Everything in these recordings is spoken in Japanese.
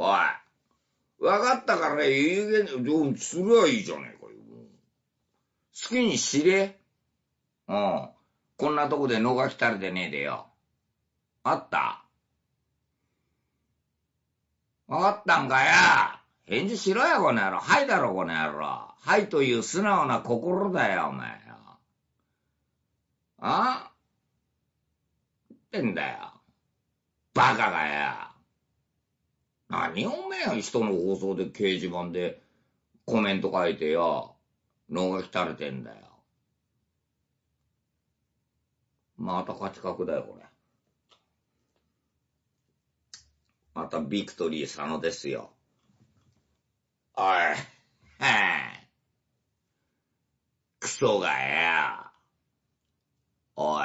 おい、分かったからね、言うげん、どうすりゃいいじゃねえかよ。好きにしれ。うん。こんなとこで逃したりでねえでよ。あった分かったんかよ。返事しろよ、この野郎。はいだろ、この野郎。はいという素直な心だよ、お前よ。あってんだよ。バカがよ。何おめえ人の放送で掲示板でコメント書いてよ、脳が浸れてんだよ。また価値格だよ、これ。またビクトリー佐野ですよ。おい、へえ。クソがえや。おい。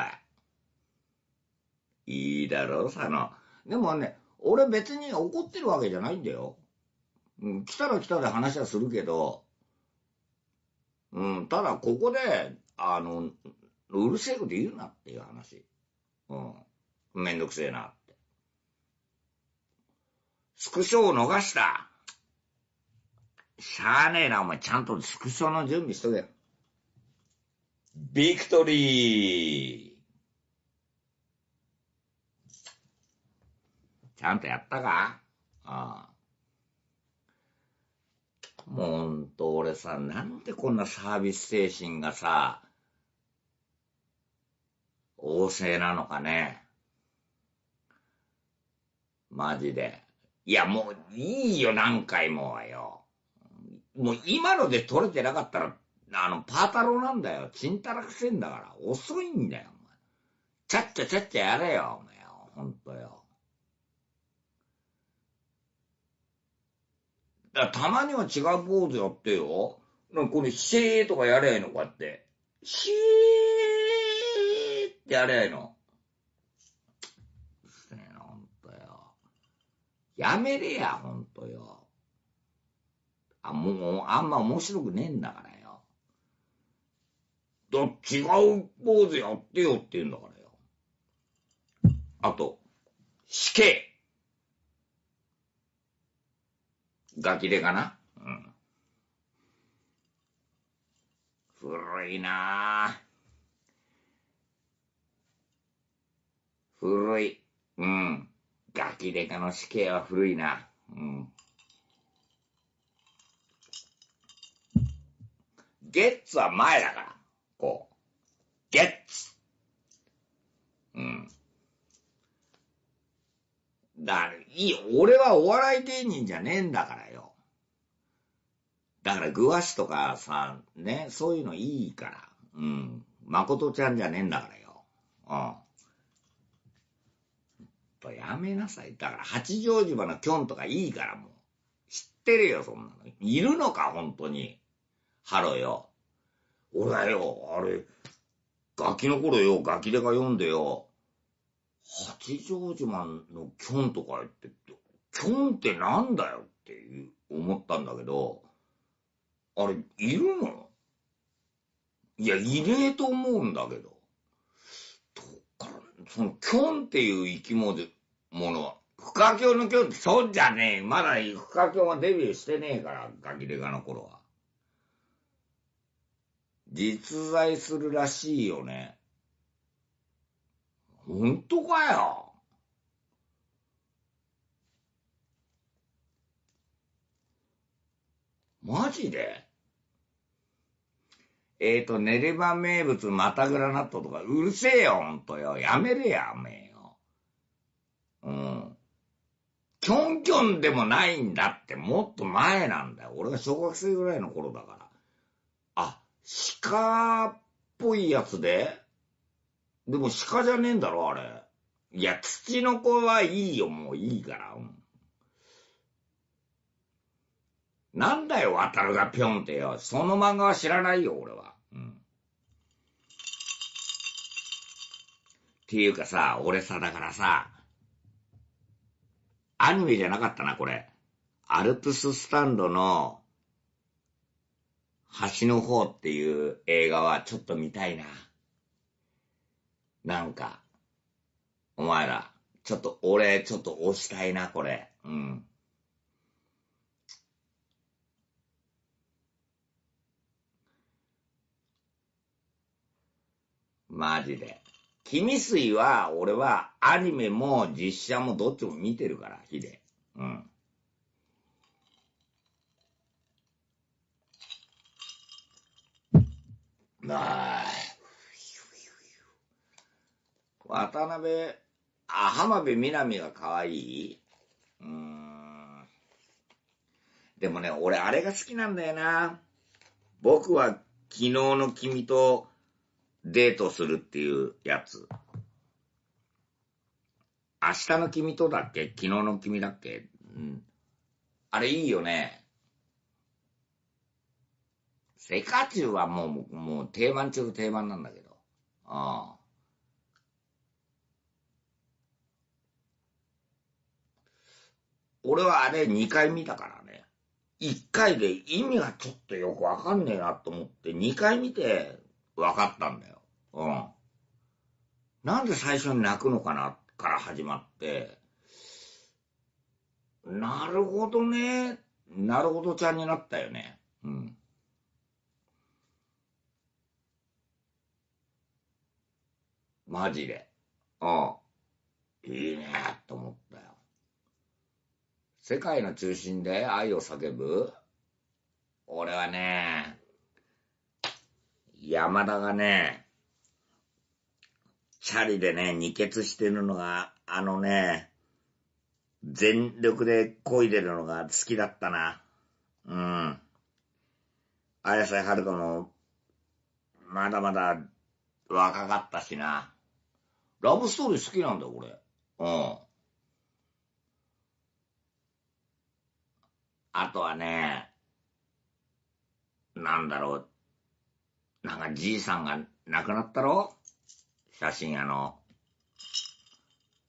いいだろ、佐野。でもね、俺別に怒ってるわけじゃないんだよ。うん、来たら来たで話はするけど、うん、ただここで、あの、うるせえこと言うなっていう話。うん。めんどくせえなって。スクショを逃したしゃあねえな、お前。ちゃんとスクショの準備しとけよ。ビクトリーちゃんとやったかああ。もうほんと俺さ、なんでこんなサービス精神がさ、旺盛なのかね。マジで。いや、もういいよ、何回もはよ。もう今ので取れてなかったら、あの、パータローなんだよ。ちんたらくせんだから。遅いんだよ、お前。ちゃっちゃちゃっちゃやれよ、お前ほんとよ。だたまには違うポーズやってよ。なんかこのシェーとかやれゃいこのかって。シーってやれゃいの。せえな、ほんとよ。やめれや、ほんとよ。あ、もう、あんま面白くねえんだからよ。だ、違うポーズやってよって言うんだからよ。あと、死刑。ガキでかな。うん。古いな古い。うん。ガキデカの死刑は古いな。うん。ゲッツは前だから。こう。ゲッツ。うん。だ、いい、よ。俺はお笑い芸人じゃねえんだからよ。だからグワシとかさ、ね、そういうのいいから。うん。誠ちゃんじゃねえんだからよ。うん。とやめなさい。だから八丈島のキョンとかいいからもう。知ってるよ、そんなの。いるのか、本当に。ハロよ。俺はよ、あれ、ガキの頃よ、ガキでカ読んでよ。八丈島のキョンとか言って、キョンってなんだよって思ったんだけど、あれ、いるのいや、いねえと思うんだけど。どっから、その、キョンっていう生き物、ものは、不可教のキョンって、そうじゃねえ。まだ不可教はデビューしてねえから、ガキレガの頃は。実在するらしいよね。本当かよ。マジでえっ、ー、と、練れば名物、またぐら納豆とか、うるせえよ、ほんとよ。やめれや、おめえよ。うん。キョンキョンでもないんだって、もっと前なんだよ。俺が小学生ぐらいの頃だから。あ、鹿っぽいやつででも鹿じゃねえんだろ、あれ。いや、土の子はいいよ、もういいから。うん、なんだよ、渡るがぴょんってよ。その漫画は知らないよ、俺は。うん。っていうかさ、俺さ、だからさ、アニメじゃなかったな、これ。アルプススタンドの、橋の方っていう映画はちょっと見たいな。なんか、お前ら、ちょっと俺、ちょっと押したいな、これ。うん。マジで。君水は、俺はアニメも実写もどっちも見てるから、ヒデ。うん。渡辺、あ、浜辺美波が可愛いうん。でもね、俺あれが好きなんだよな。僕は昨日の君とデートするっていうやつ。明日の君とだっけ昨日の君だっけうん。あれいいよね。世界中はもう、もう定番中定番なんだけど。ああ。俺はあれ2回見たからね。1回で意味がちょっとよくわかんねえなと思って、2回見てわかったんだよ。うん。なんで最初に泣くのかなから始まって、なるほどね。なるほどちゃんになったよね。うん。マジで。うん。いいねと思って。世界の中心で愛を叫ぶ俺はね、山田がね、チャリでね、二血してるのが、あのね、全力で漕いでるのが好きだったな。うん。綾瀬はるかも、まだまだ若かったしな。ラブストーリー好きなんだよ、俺。うん。あとはね、なんだろう。なんかじいさんが亡くなったろ写真屋の。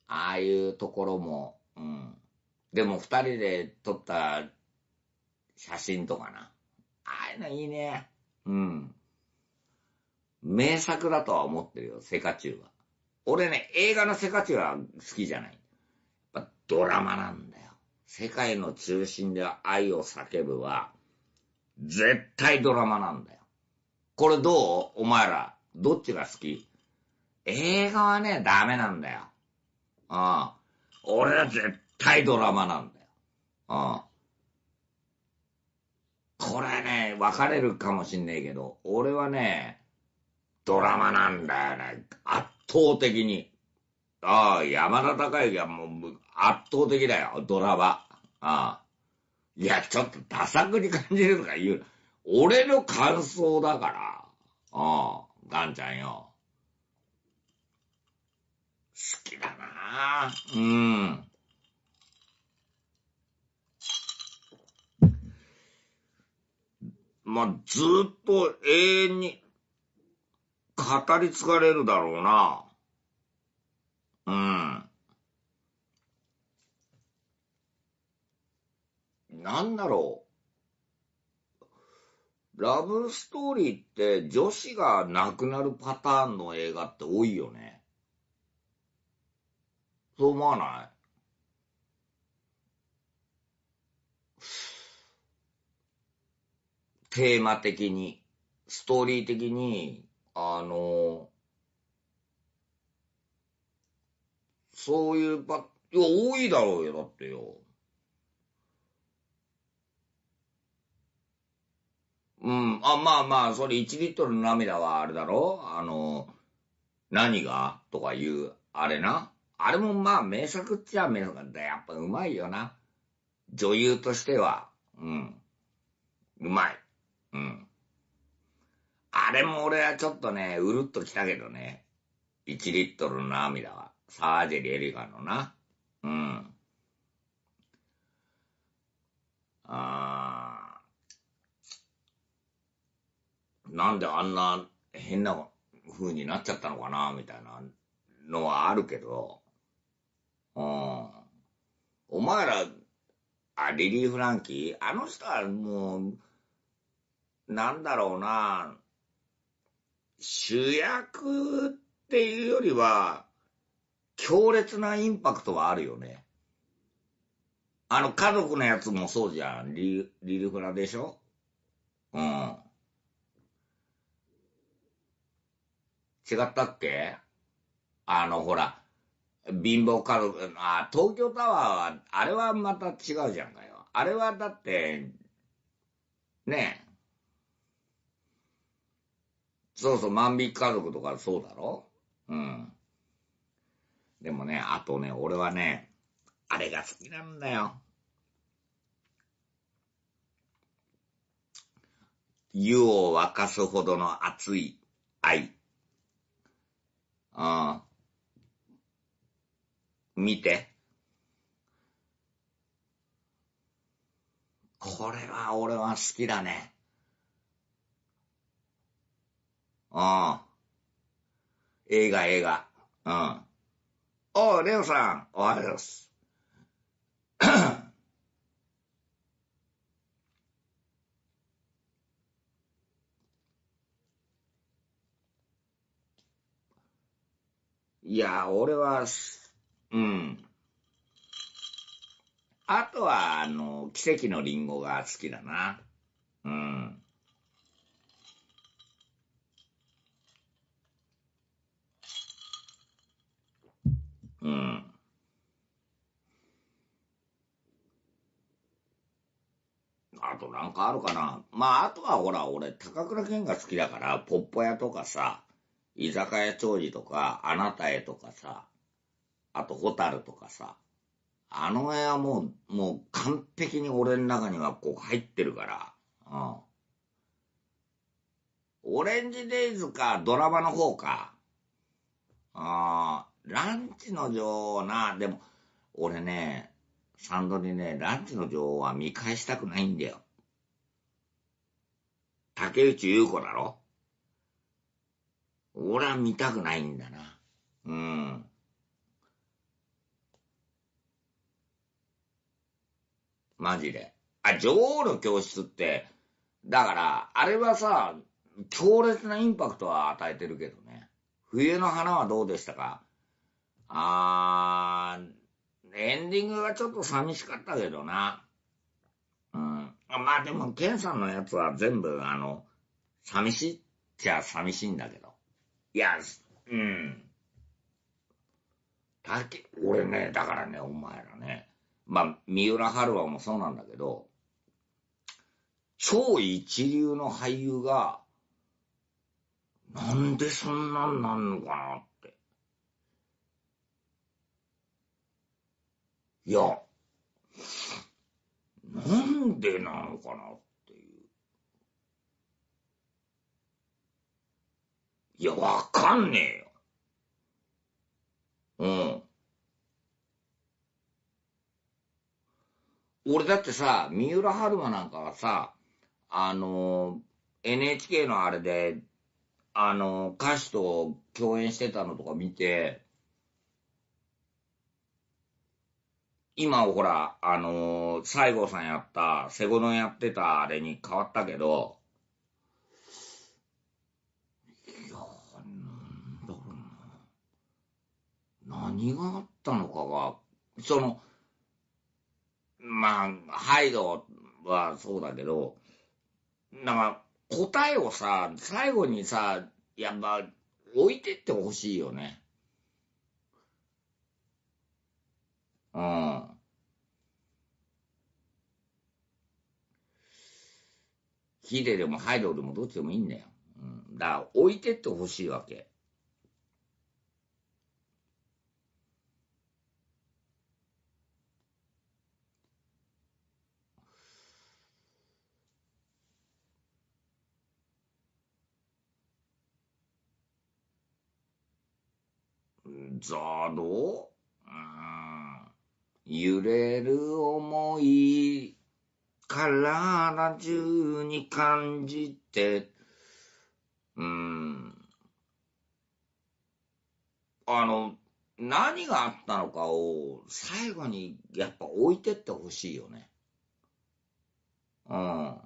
ああいうところも、うん。でも二人で撮った写真とかな。ああいうのいいね。うん。名作だとは思ってるよ、セカチュウは。俺ね、映画のセカチュウは好きじゃない。やっぱドラマなんだよ。世界の中心で愛を叫ぶは、絶対ドラマなんだよ。これどうお前ら、どっちが好き映画はね、ダメなんだよ。うん。俺は絶対ドラマなんだよ。うん。これね、分かれるかもしんねえけど、俺はね、ドラマなんだよね。圧倒的に。ああ、山田孝之はもう圧倒的だよ、ドラは。ああ。いや、ちょっとダサくに感じるとか言う。俺の感想だから。ああ、ガンちゃんよ。好きだなぁ。うん。まあ、ずっと永遠に語り継がれるだろうな。うん。なんだろう。ラブストーリーって女子が亡くなるパターンの映画って多いよね。そう思わないテーマ的に、ストーリー的に、あの、そういうパ、いや、多いだろうよ、だってよ。うん。あ、まあまあ、それ1リットルの涙はあれだろあの、何がとか言う、あれな。あれもまあ名作っちゃ名作だ。やっぱうまいよな。女優としては、うん。うまい。うん。あれも俺はちょっとね、うるっときたけどね。1リットルの涙は。サージェリエリガのな。うん。ああ。なんであんな変な風になっちゃったのかな、みたいなのはあるけど、うん。お前ら、あ、リリー・フランキーあの人はもう、なんだろうな、主役っていうよりは、強烈なインパクトはあるよね。あの、家族のやつもそうじゃん。リリルフラでしょうん。違ったっけあの、ほら、貧乏家族、あ、東京タワーは、あれはまた違うじゃんかよ。あれはだって、ねえ。そうそう、万引き家族とかそうだろうん。でもね、あとね、俺はね、あれが好きなんだよ。湯を沸かすほどの熱い愛。あん。見て。これは俺は好きだね。うん。映画、映画。うん。おう、レオさん、おはようございます。いや、俺は、うん。あとは、あの、奇跡のリンゴが好きだな。うん。うん。あとなんかあるかな。まあ、あとはほら、俺、高倉健が好きだから、ポッポ屋とかさ、居酒屋長寿とか、あなたへとかさ、あとホタルとかさ、あの絵はもう、もう完璧に俺の中にはこう入ってるから、うん。オレンジデイズか、ドラマの方か、ああ、ランチの女王な、でも、俺ね、サンドにね、ランチの女王は見返したくないんだよ。竹内優子だろ俺は見たくないんだな。うん。マジで。あ、女王の教室って、だから、あれはさ、強烈なインパクトは与えてるけどね。冬の花はどうでしたかあー、エンディングがちょっと寂しかったけどな。うん。まあでも、ケンさんのやつは全部、あの、寂しいっちゃ寂しいんだけど。いや、うん。たけ、俺ね、だからね、お前らね。まあ、三浦春馬もそうなんだけど、超一流の俳優が、なんでそんなんなんのかなって。いや、なんでなのかなっいや、わかんねえよ。うん。俺だってさ、三浦春馬なんかはさ、あの、NHK のあれで、あの、歌手と共演してたのとか見て、今ほら、あの西郷さんやった、セゴのンやってたあれに変わったけど、何があったのかが、その、まあ、ハイドはそうだけど、なんか、答えをさ、最後にさ、やっぱ、置いてってほしいよね。うん。ヒデでもハイドでもどっちでもいいんだよ。うん。だから、置いてってほしいわけ。ざど、うん、揺れる思い、体中に感じて、うん。あの、何があったのかを最後にやっぱ置いてってほしいよね。うん。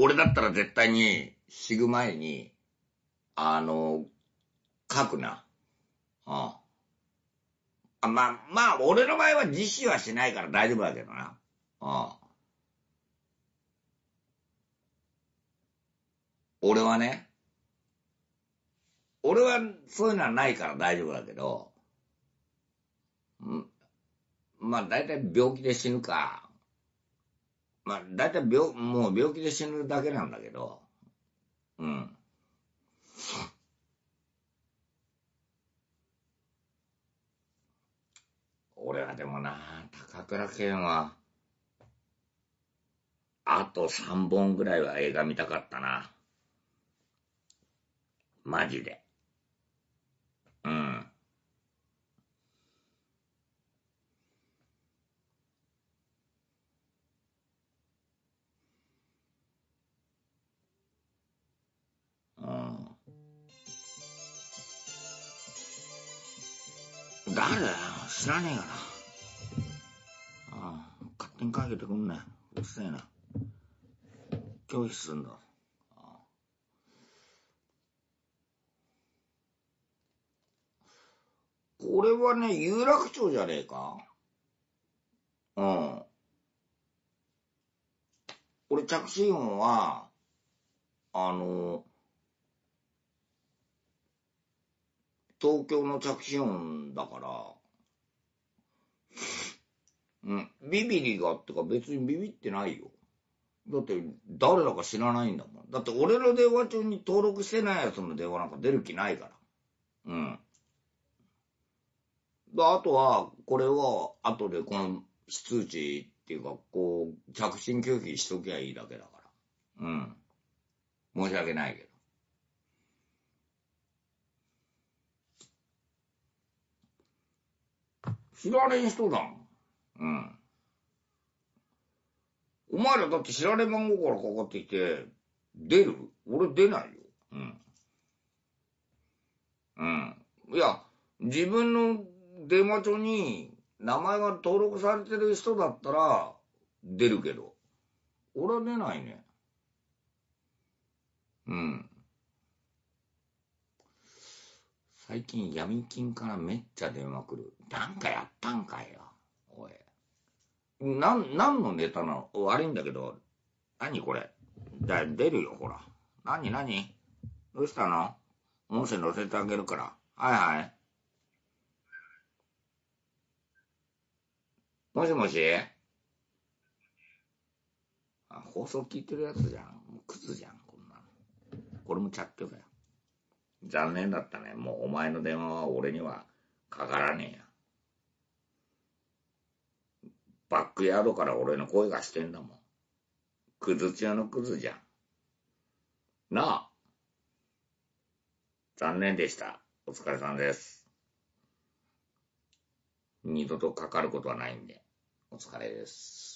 俺だったら絶対に、死ぐ前に、あの、書くな。ああまあ、まあ、俺の場合は自死はしないから大丈夫だけどな。ああ俺はね、俺はそういうのはないから大丈夫だけど、んまあ大体病気で死ぬか、まあ、だいたい病、もう病気で死ぬだけなんだけど、うん。俺はでもな、高倉健は、あと3本ぐらいは映画見たかったな。マジで。誰だよ知らねえがな。ああ、勝手にかけてくんな、ね、うるせえな。拒否すんだ。ああこれはね、有楽町じゃねえか。うん。俺着信音は、あの、東京の着信音だから、うん、ビビリがってか別にビビってないよ。だって誰だか知らないんだもん。だって俺の電話帳に登録してないやつの電話なんか出る気ないから。うん。あとは、これは後でこの非通知っていうか、こう、着信拒否しときゃいいだけだから。うん。申し訳ないけど。知られん人だうん。お前らだって知られん番号からかかってきて、出る俺出ないよ。うん。うん。いや、自分の電話帳に名前が登録されてる人だったら出るけど、俺は出ないね。うん。最近闇金からめっちゃ電話来る。なんかやったんかよ。おい。なん、なんのネタなの悪いんだけど、何これ。だ、出るよ、ほら。何何どうしたの音声乗せてあげるから。はいはい。もしもしあ、放送聞いてるやつじゃん。もうクズじゃん、こんなの。これもチャットだよ。残念だったね。もうお前の電話は俺にはかからねえや。バックヤードから俺の声がしてんだもん。クズ中のクズじゃん。なあ。残念でした。お疲れさんです。二度とかかることはないんで、お疲れです。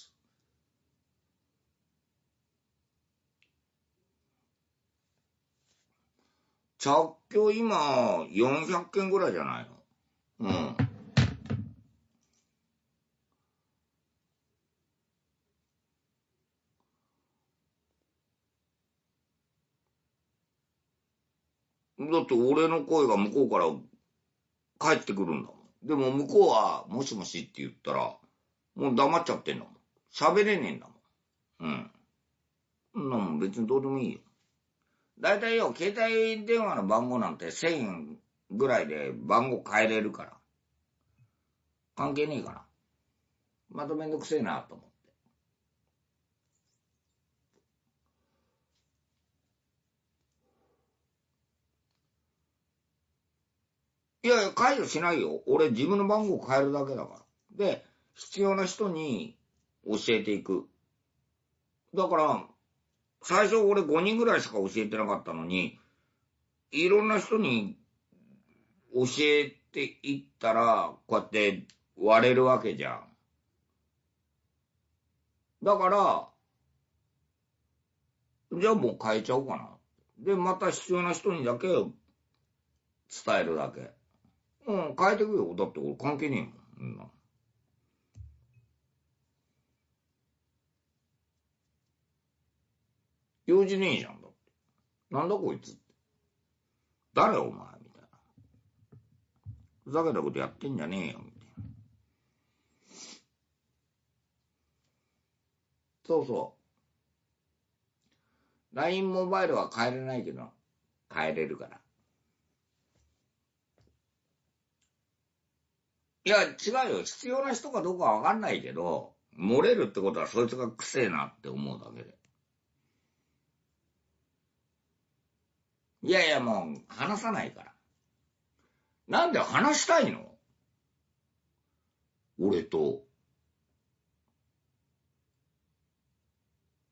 着去今、400件ぐらいじゃないのうん。だって俺の声が向こうから帰ってくるんだもん。でも向こうは、もしもしって言ったら、もう黙っちゃってんだもん。喋れねえんだもん。うん。そんなもん別にどうでもいいよ。大体よ、携帯電話の番号なんて1000円ぐらいで番号変えれるから。関係ねえから。まためんどくせえなと思って。いやいや、解除しないよ。俺自分の番号変えるだけだから。で、必要な人に教えていく。だから、最初俺5人ぐらいしか教えてなかったのに、いろんな人に教えていったら、こうやって割れるわけじゃん。だから、じゃあもう変えちゃおうかな。で、また必要な人にだけ伝えるだけ。うん、変えてくよ。だって俺関係ねえもん。うん用事ねえじゃんだって。なんだこいつって。誰お前みたいな。ふざけたことやってんじゃねえよ、みたいな。そうそう。LINE モバイルは変えれないけど、変えれるから。いや、違うよ。必要な人かどうかわかんないけど、漏れるってことはそいつがくせえなって思うだけで。いやいや、もう、話さないから。なんで話したいの俺と。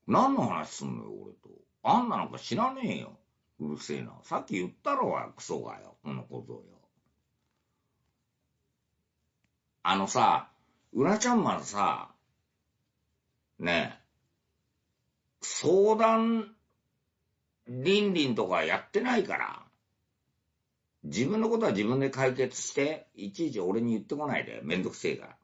何の話すんのよ、俺と。あんななんか知らねえよ。うるせえな。さっき言ったろクソがよ、この小僧よ。あのさ、うらちゃんまるさ、ねえ、相談リンリンとかやってないから。自分のことは自分で解決して、いちいち俺に言ってこないで、めんどくせえから。